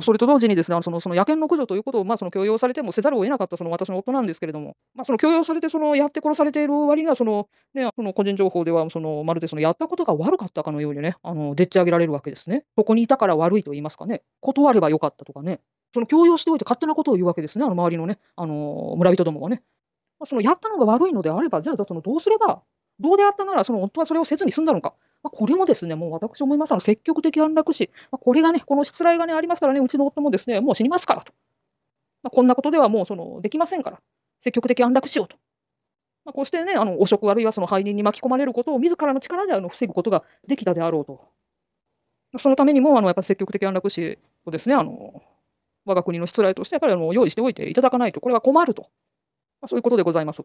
それと同時にですね、そのその野犬の駆除ということをまあその強要されてもせざるを得なかったその私の夫なんですけれども、まあ、その強要されてそのやって殺されている割にはその、ね、その個人情報ではそのまるでそのやったことが悪かったかのようにね、あのでっち上げられるわけですね。ここにいたから悪いと言いますかね、断ればよかったとかね、その強要しておいて勝手なことを言うわけですね、あの周りのね、あの村人どもがね。まあ、そのやったのが悪いのであれば、じゃあそのどうすれば、どうであったならその夫はそれをせずに済んだのか。まあ、これもですね、もう私思いますあの積極的安楽死、まあ、これがね、この失礼が、ね、ありますからね、うちの夫もですね、もう死にますからと。まあ、こんなことではもうそのできませんから、積極的安楽死をと。まあ、こうしてね、あの汚職あるいはその背任に巻き込まれることを自らの力であの防ぐことができたであろうと。そのためにも、あのやっぱり積極的安楽死をですね、あの我が国の失礼として、やっぱりあの用意しておいていただかないと、これは困ると、まあ、そういうことでございます。